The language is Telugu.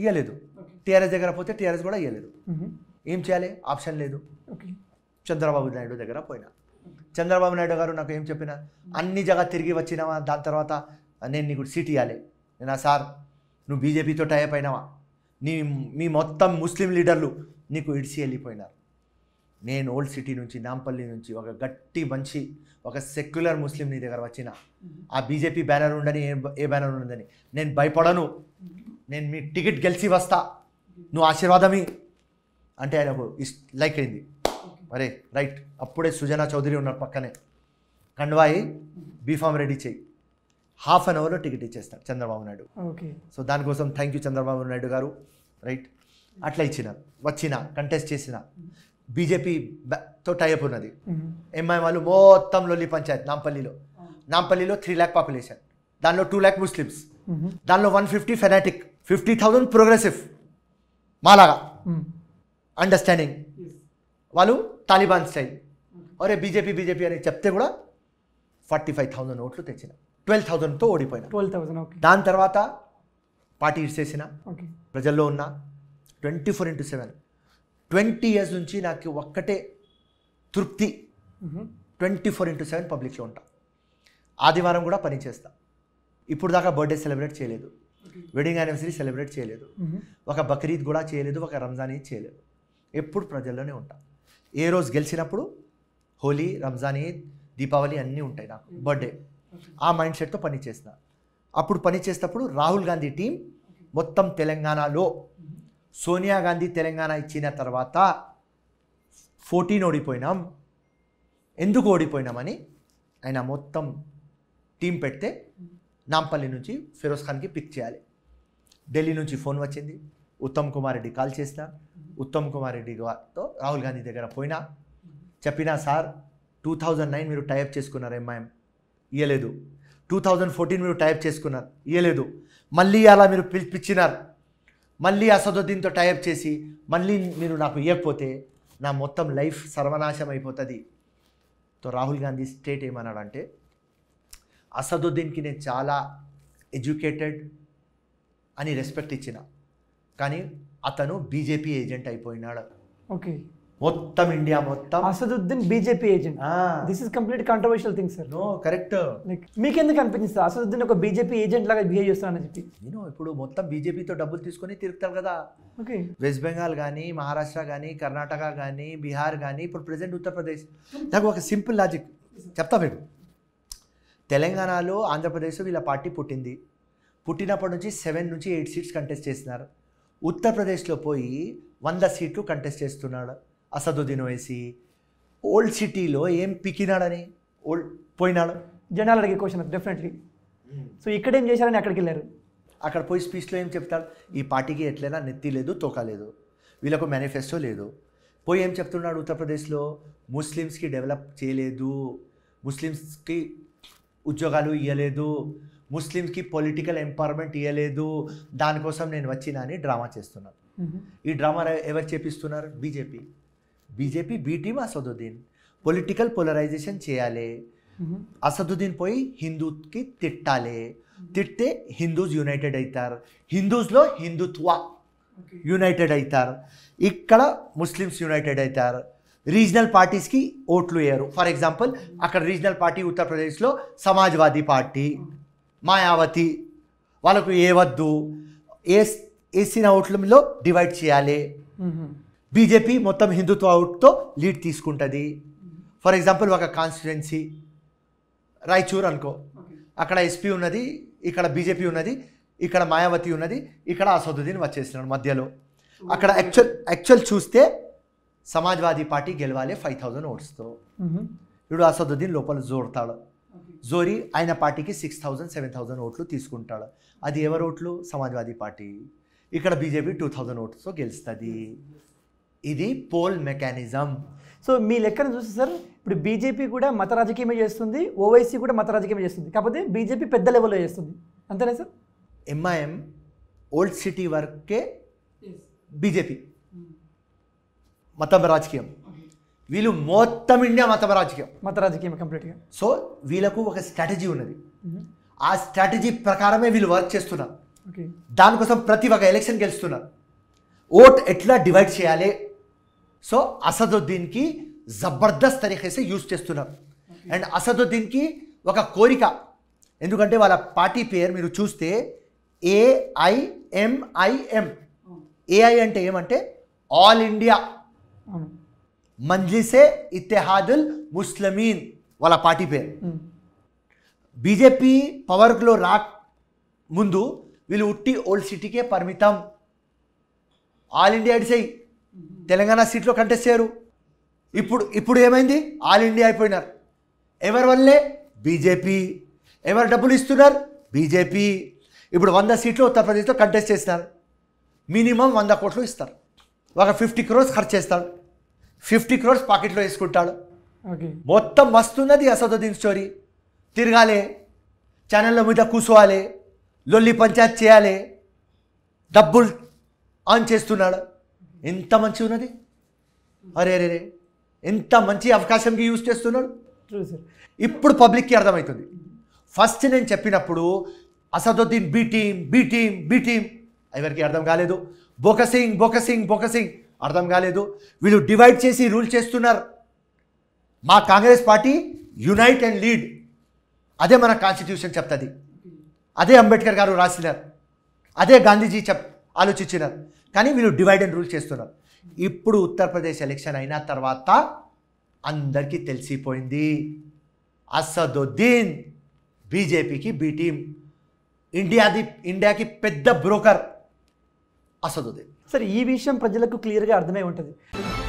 ఇవ్వలేదు టీఆర్ఎస్ దగ్గర పోతే టీఆర్ఎస్ కూడా ఇవ్వలేదు ఏం చేయాలి ఆప్షన్ లేదు చంద్రబాబు నాయుడు దగ్గర పోయినా చంద్రబాబు నాయుడు గారు నాకు ఏం చెప్పిన అన్ని జగా తిరిగి వచ్చినావా దాని తర్వాత నేను నీకు సీట్ ఇవ్వాలి నేను సార్ నువ్వు బీజేపీతో టైప్ అయినావా నీ మీ మొత్తం ముస్లిం లీడర్లు నీకు ఇడిసి వెళ్ళిపోయినారు నేను ఓల్డ్ సిటీ నుంచి నాంపల్లి నుంచి ఒక గట్టి మంచి ఒక సెక్యులర్ ముస్లిం నీ దగ్గర వచ్చిన ఆ బీజేపీ బ్యానర్ ఉండని ఏ బ్యానర్ ఉండదని నేను భయపడను నేను మీ టికెట్ గెలిచి వస్తా నువ్వు ఆశీర్వాదమి అంటే ఆయనకు లైక్ అయింది అరే రైట్ అప్పుడే సుజనా చౌదరి ఉన్నారు పక్కనే కండ్వాయి బీఫామ్ రెడీ చేయి హాఫ్ అన్ అవర్లో టికెట్ ఇచ్చేస్తాడు చంద్రబాబు నాయుడు ఓకే సో దానికోసం thank you Chandrababu Naidu garu right అట్లా ఇచ్చిన వచ్చిన కంటెస్ట్ చేసిన బీజేపీ తో టైప్ ఉన్నది ఎంఐ వాళ్ళు మొత్తం లొల్లి పంచాయత్ నాంపల్లిలో నాంపల్లిలో త్రీ ల్యాక్ పాపులేషన్ దానిలో టూ ల్యాక్ ముస్లిమ్స్ దానిలో one fifty fanatic fifty thousand progressive మాలాగా అండర్స్టాండింగ్ hmm. వాళ్ళు తాలిబాన్ స్టైల్ ఒరే hmm. బీజేపీ బీజేపీ అని చెప్తే కూడా ఫార్టీ ఫైవ్ థౌజండ్ ఓట్లు తెచ్చిన ట్వెల్వ్ థౌజండ్తో ఓడిపోయిన ట్వెల్వ్ థౌసండ్ దాని తర్వాత పార్టీ చేసిన ప్రజల్లో ఉన్న twenty four into seven twenty years నుంచి నాకు ఒక్కటే తృప్తి mm-hmm. Twenty four into seven పబ్లిక్లో ఉంటా ఆదివారం కూడా పనిచేస్తా ఇప్పుడు దాకా బర్త్డే సెలబ్రేట్ చేయలేదు వెడ్డింగ్ యానివర్సరీ సెలబ్రేట్ చేయలేదు mm-hmm. ఒక బక్రీద్ కూడా చేయలేదు ఒక రంజాన్ ఈద్ చేయలేదు ఎప్పుడు ప్రజల్లోనే ఉంటాం ఏ రోజు గెలిచినప్పుడు హోలీ రంజాన్ ఈద్ దీపావళి అన్నీ ఉంటాయి నాకు mm-hmm. బర్త్డే ఆ మైండ్ సెట్తో పని చేసిన అప్పుడు పని చేసేటప్పుడు రాహుల్ గాంధీ టీం మొత్తం తెలంగాణలో mm-hmm. సోనియా గాంధీ తెలంగాణ ఇచ్చిన తర్వాత ఫోర్టీన్ ఓడిపోయినాం ఎందుకు ఓడిపోయినామని ఆయన మొత్తం టీం పెడితే నాంపల్లి నుంచి ఫిరోజ్ ఖాన్కి పిక్ చేయాలి ఢిల్లీ నుంచి ఫోన్ వచ్చింది ఉత్తమ్ కుమార్ రెడ్డి కాల్ చేసిన ఉత్తమ్ కుమార్ రెడ్డితో రాహుల్ గాంధీ దగ్గర పోయినా చెప్పినా సార్ టూ థౌజండ్ నైన్ మీరు టైప్ చేసుకున్నారు ఎంఐఎం ఇయ్యలేదు టూ థౌజండ్ ఫోర్టీన్ మీరు టైప్ చేసుకున్నారు ఇయ్యలేదు మళ్ళీ అలా మీరు పిలిపించినారు మళ్ళీ అసదుద్దీన్తో టైప్ చేసి మళ్ళీ మీరు నాకు ఇవ్వకపోతే నా మొత్తం లైఫ్ సర్వనాశం అయిపోతుంది తో రాహుల్ గాంధీ స్టేట్ ఏమన్నాడంటే అసదుద్దీన్కి నేను చాలా ఎడ్యుకేటెడ్ అని రెస్పెక్ట్ ఇచ్చిన కానీ అతను బీజేపీ ఏజెంట్ అయిపోయినాడు ఓకే మొత్తం ఇండియా మొత్తం Asaduddin BJP agent this is complete controversial thing sir no correct మీకు ఎందుకు అనిపించింది అసదుద్దీన్ ఒక బీజేపీ ఏజెంట్ లాగా బిహేవ్ చేస్తానని చెప్పి నేను ఇప్పుడు మొత్తం బీజేపీతో డబ్బులు తీసుకొని తిరుగుతారు కదా ఓకే వెస్ట్ బెంగాల్ కానీ మహారాష్ట్ర కానీ కర్ణాటక కానీ బీహార్ కానీ ఇప్పుడు ప్రజెంట్ ఉత్తరప్రదేశ్ నాకు ఒక సింపుల్ లాజిక్ చెప్తా మీరు తెలంగాణలో ఆంధ్రప్రదేశ్ వీళ్ళ పార్టీ పుట్టింది పుట్టినప్పటి నుంచి సెవెన్ నుంచి ఎయిట్ సీట్స్ కంటెస్ట్ చేసినారు ఉత్తరప్రదేశ్లో పోయి వంద సీట్లు కంటెస్ట్ చేస్తున్నాడు అసదుద్దీన్ వేసి ఓల్డ్ సిటీలో ఏం పికినాడని ఓల్డ్ పోయినాడు జనాలు అడిగే క్వశ్చన్ డెఫినెట్లీ సో ఇక్కడ ఏం చేశారని అక్కడికి వెళ్ళారు అక్కడ పోయి స్పీచ్లో ఏం చెప్తాడు ఈ పార్టీకి ఎట్లయినా నెత్తి లేదు తోక లేదు వీళ్ళకు మేనిఫెస్టో లేదు పోయి ఏం చెప్తున్నాడు ఉత్తరప్రదేశ్లో ముస్లిమ్స్కి డెవలప్ చేయలేదు ముస్లిమ్స్కి ఉద్యోగాలు ఇవ్వలేదు ముస్లిమ్స్కి పొలిటికల్ ఎంపవర్మెంట్ ఇవ్వలేదు దానికోసం నేను వచ్చిన అని డ్రామా చేస్తున్నాను ఈ డ్రామా ఎవరు చేపిస్తున్నారు BJP BJP B team Asaduddin political polarisation చేయాలి అసదుద్దీన్ పోయి హిందూకి తిట్టాలి తిట్టే హిందూస్ యునైటెడ్ అవుతారు హిందూస్లో హిందుత్వ యునైటెడ్ అవుతారు ఇక్కడ ముస్లిమ్స్ యునైటెడ్ అవుతారు రీజనల్ పార్టీస్కి ఓట్లు వేయరు ఫర్ ఎగ్జాంపుల్ అక్కడ రీజనల్ పార్టీ ఉత్తరప్రదేశ్లో సమాజ్వాదీ పార్టీ మాయావతి వాళ్ళకు ఏవద్దు ఏ వేసిన ఓట్లలో డివైడ్ చేయాలి బీజేపీ మొత్తం హిందుత్వ ఓట్తో లీడ్ తీసుకుంటుంది ఫర్ ఎగ్జాంపుల్ ఒక కాన్స్టిట్యున్సీ రాయచూర్ అనుకో అక్కడ ఎస్పీ ఉన్నది ఇక్కడ బీజేపీ ఉన్నది ఇక్కడ మాయావతి ఉన్నది ఇక్కడ అసదుద్దీన్ వచ్చేసినాడు మధ్యలో అక్కడ యాక్చువల్ యాక్చువల్ చూస్తే సమాజ్వాదీ పార్టీ గెలవాలి ఫైవ్ థౌజండ్ ఓట్స్తో ఇప్పుడు అసదుద్దీన్ లోపల జోడతాడు జోరి ఆయన పార్టీకి సిక్స్ థౌజండ్ సెవెన్ థౌజండ్ ఓట్లు తీసుకుంటాడు అది ఎవరి ఓట్లు సమాజ్వాదీ పార్టీ ఇక్కడ బీజేపీ టూ థౌజండ్ ఓట్స్తో గెలుస్తుంది ఇది పోల్ మెకానిజం సో మీ లెక్కను చూసి సార్ ఇప్పుడు బీజేపీ కూడా మత రాజకీయమే చేస్తుంది ఓవైసీ కూడా మత రాజకీయమే చేస్తుంది కాకపోతే బీజేపీ పెద్ద లెవెల్లో చేస్తుంది అంతేనా సార్ ఎంఐఎం ఓల్డ్ సిటీ వర్కే బీజేపీ మతం రాజకీయం వీళ్ళు మొత్తం ఇండియా మతం రాజకీయం మత రాజకీయం కంప్లీట్గా సో వీళ్ళకు ఒక స్ట్రాటజీ ఉన్నది ఆ స్ట్రాటజీ ప్రకారమే వీళ్ళు వర్క్ చేస్తున్నారు దానికోసం ప్రతి ఒక్క ఎలక్షన్ గెలుస్తున్నారు ఓట్ ఎట్లా డివైడ్ చేయాలి సో అసదుద్దీన్కి జబర్దస్త్ తరీఖేసి యూజ్ చేస్తున్నారు అండ్ అసదుద్దీన్కి ఒక కోరిక ఎందుకంటే వాళ్ళ పార్టీ పేరు మీరు చూస్తే ఏఐఎంఐఎం ఏఐ అంటే ఏమంటే ఆల్ ఇండియా మజ్లిసే ఇత్తెహాదుల్ ముస్లమీన్ వాళ్ళ పార్టీ పేరు బీజేపీ పవర్లో రా ముందు వీళ్ళు ఉట్టి ఓల్డ్ సిటీకే పరిమితం ఆల్ ఇండియా అడిసేయి తెలంగాణ సీట్లో కంటెస్ట్ చేయరు ఇప్పుడు ఇప్పుడు ఏమైంది ఆల్ ఇండియా అయిపోయినారు ఎవరి వల్లే బీజేపీ ఎవరు డబ్బులు ఇస్తున్నారు బీజేపీ ఇప్పుడు వంద సీట్లు ఉత్తరప్రదేశ్లో కంటెస్ట్ చేస్తున్నారు మినిమం వంద కోట్లు ఇస్తారు ఒక ఫిఫ్టీ క్రోర్స్ ఖర్చు చేస్తాడు ఫిఫ్టీ క్రోర్స్ పాకెట్లో వేసుకుంటాడు మొత్తం వస్తున్నది అసదుద్దీన్ స్టోరీ తిరగాలి ఛానళ్ళ మీద కూర్చోవాలి లొల్లి పంచాయత్ చేయాలి డబ్బులు ఆన్ చేస్తున్నాడు ఎంత మంచి ఉన్నది అరే రే ఎంత మంచి అవకాశంకి యూజ్ చేస్తున్నాడు ఇప్పుడు పబ్లిక్కి అర్థమవుతుంది ఫస్ట్ నేను చెప్పినప్పుడు Asaduddin B team team B team B team ఎవరికి అర్థం కాలేదు బొకసింగ్ బొకసింగ్ బొకసింగ్ అర్థం కాలేదు వీళ్ళు డివైడ్ చేసి రూల్ చేస్తున్నారు మా Congress party unite and lead అదే మన కాన్స్టిట్యూషన్ చెప్తుంది అదే అంబేద్కర్ గారు రాసినారు అదే గాంధీజీ చెప్ ఆలోచించినారు కానీ వీళ్ళు డివైడ్ అండ్ రూల్ చేస్తున్నారు ఇప్పుడు ఉత్తరప్రదేశ్ ఎలక్షన్ అయిన తర్వాత అందరికీ తెలిసిపోయింది అసదుద్దీన్ బీజేపీకి బీ ఇండియాది ఇండియాకి పెద్ద బ్రోకర్ అసదుదే సరే ఈ విషయం ప్రజలకు క్లియర్గా అర్థమై ఉంటుంది